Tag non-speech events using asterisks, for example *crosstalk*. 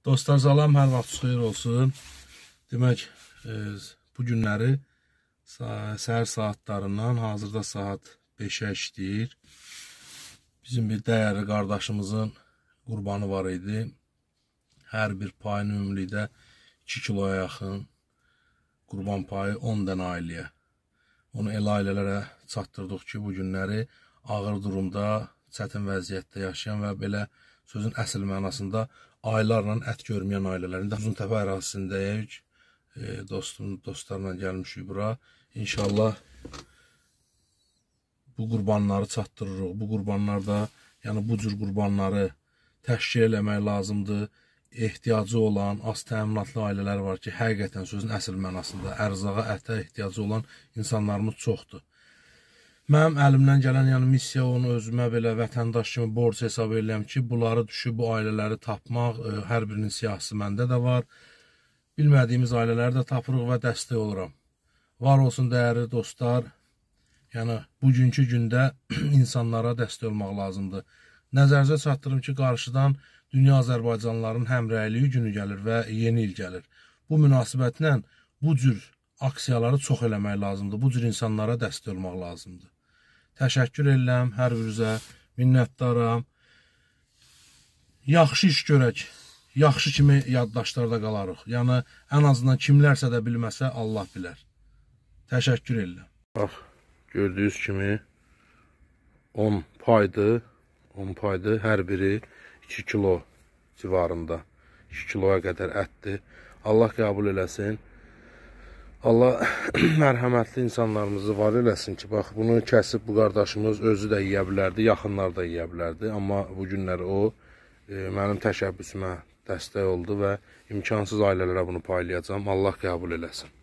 Dostlar, salam, hər vaxt xeyir olsun. Demək, e, bu günləri səhər saatlarından hazırda saat 5-ə işləyir. Bizim bir dəyərli qardaşımızın qurbanı var idi. Hər bir payın ümumilikdə 2 kiloya yaxın qurban payı 10 dənə ailəyə. Onu elə ailələrə çatdırdıq ki, bu günləri ağır durumda, çətin vəziyyətdə yaşayan və belə sözün əsl mənasında aylarla ət görməyən ailələrin də Uzuntəpə ərazisindəyik. E, dostum, dostlarla gəlmişik bura. İnşallah bu qurbanları çatdırırıq. Bu qurbanlarda, yəni bu cür qurbanları təşkil eləmək lazımdır. Ehtiyacı olan az təminatlı ailələr var ki, həqiqətən sözün əsl mənasında ərzağa, ətə ehtiyacı olan insanlarımız çoxdur. Mənim əlimdən gələn, yəni missiya onu özümə belə vətəndaş kimi borc hesab edirəm ki, bunları düşüb bu ailələri tapmaq, ə, e, hər birinin siyahısı məndə də var. Bilmədiyimiz ailələri də tapırıq və dəstək oluram. Var olsun dəyərli dostlar. Yəni bugünkü gündə *clears throat* insanlara dəstək olmaq lazımdır. Nəzərinizə çatdırım ki, qarşıdan dünya Azərbaycanlıların həmrəyliyi günü gəlir və yeni il gəlir. Bu münasibətlə bu cür aksiyaları çox eləmək lazımdır. Bu cür insanlara dəstək olmaq lazımdır. Təşəkkür edirəm hər birinizə. Minnətdaram. Yaxşı iş görək. Yaxşı kimi yaddaşlarda qalarıq. Yəni ən azından kimlərsə də bilməsə Allah bilər. Təşəkkür edirəm. Bax, gördüyünüz kimi 10 paydı, 10 paydı hər biri 2 kilo civarında. 2 kiloya qədər ətdir. Allah qəbul eləsin. Allah *clears throat* mərhəmətli insanlarımızı var eləsin ki, bax bunu kəsib bu qardaşımız özü də yeyə bilərdi, yaxınlar da yeyə bilərdi, amma bu günlər o e, mənim təşəbbüsümə dəstək oldu və imkansız ailələrə bunu paylayacağam. Allah qəbul eləsin.